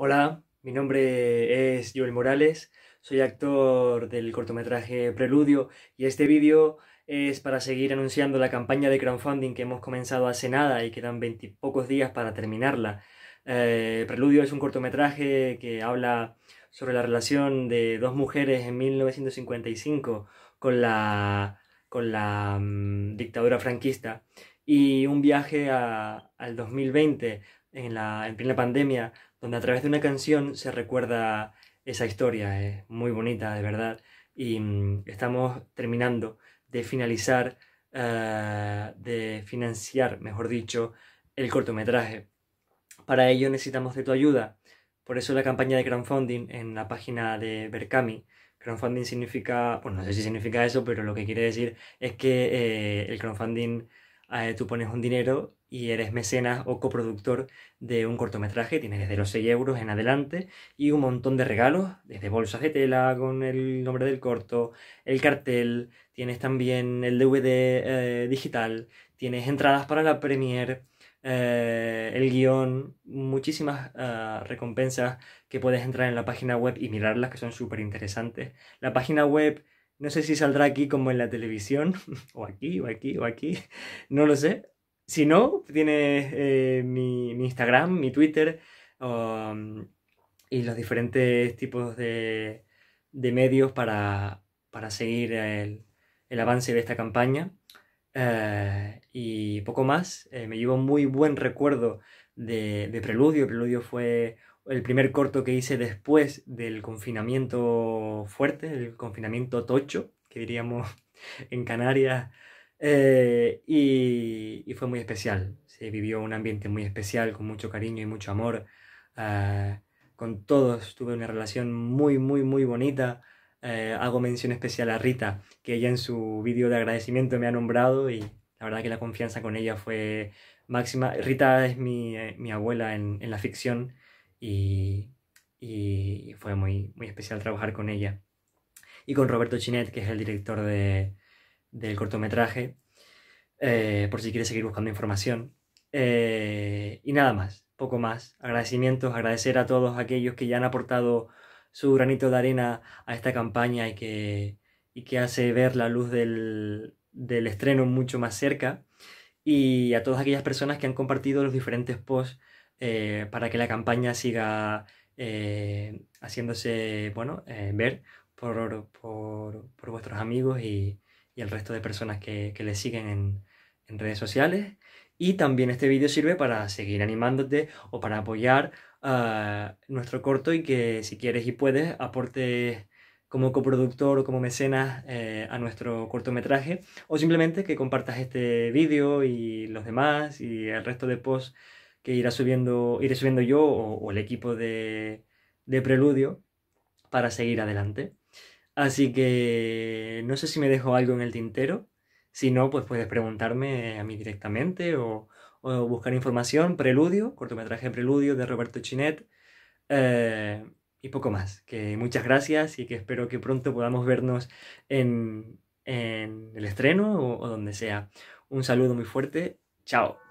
Hola, mi nombre es Joel Morales, soy actor del cortometraje Preludio y este vídeo es para seguir anunciando la campaña de crowdfunding que hemos comenzado hace nada y quedan veintipocos días para terminarla. Eh, Preludio es un cortometraje que habla sobre la relación de dos mujeres en 1955 con la, con la mm, dictadura franquista y un viaje al 2020 en, la, en plena pandemia donde a través de una canción se recuerda esa historia. Es muy bonita, de verdad. Y mm, estamos terminando de finalizar, eh, de financiar, mejor dicho, el cortometraje. Para ello necesitamos de tu ayuda. Por eso la campaña de crowdfunding en la página de Berkami. Crowdfunding significa, Pues no sé si significa eso, pero lo que quiere decir es que eh, el crowdfunding eh, tú pones un dinero y eres mecenas o coproductor de un cortometraje, tienes desde los 6 euros en adelante y un montón de regalos, desde bolsas de tela con el nombre del corto, el cartel, tienes también el DVD eh, digital, tienes entradas para la premiere, eh, el guión, muchísimas recompensas que puedes entrar en la página web y mirarlas que son súper interesantes. La página web no sé si saldrá aquí como en la televisión, o aquí, o aquí, o aquí, no lo sé. Si no, tiene eh, mi, Instagram, mi Twitter um, y los diferentes tipos de, de medios para, para seguir el, avance de esta campaña. Eh, y poco más, eh, me llevo muy buen recuerdo de, de Preludio. Preludio fue el primer corto que hice después del confinamiento fuerte, el confinamiento tocho, que diríamos en Canarias, eh, y, fue muy especial. Se vivió un ambiente muy especial, con mucho cariño y mucho amor. Eh, con todos tuve una relación muy, muy, muy bonita. Eh, hago mención especial a Rita, que ella en su vídeo de agradecimiento me ha nombrado y la verdad que la confianza con ella fue máxima. Rita es mi, abuela en, en la ficción y, fue muy, especial trabajar con ella. Y con Roberto Chinet, que es el director del cortometraje, eh, por si quieres seguir buscando información. Eh, y nada más, poco más. Agradecimientos, agradecer a todos aquellos que ya han aportado su granito de arena a esta campaña y que, y que hace ver la luz del, del estreno mucho más cerca. Y a todas aquellas personas que han compartido los diferentes posts eh, para que la campaña siga eh, haciéndose bueno, eh, ver por, vuestros amigos y, el resto de personas que, que le siguen en, redes sociales. Y también este vídeo sirve para seguir animándote o para apoyar ah, nuestro corto y que si quieres y puedes aportes como coproductor o como mecenas a nuestro cortometraje o simplemente que compartas este vídeo y los demás y el resto de posts que irá subiendo, iré subiendo yo o, el equipo de, Preludio para seguir adelante. Así que no sé si me dejo algo en el tintero. Si no, pues puedes preguntarme a mí directamente o, buscar información. Preludio, cortometraje Preludio de Roberto Chinet. Eh, y poco más. Que muchas gracias y que espero que pronto podamos vernos en, el estreno o donde sea. Un saludo muy fuerte. Chao.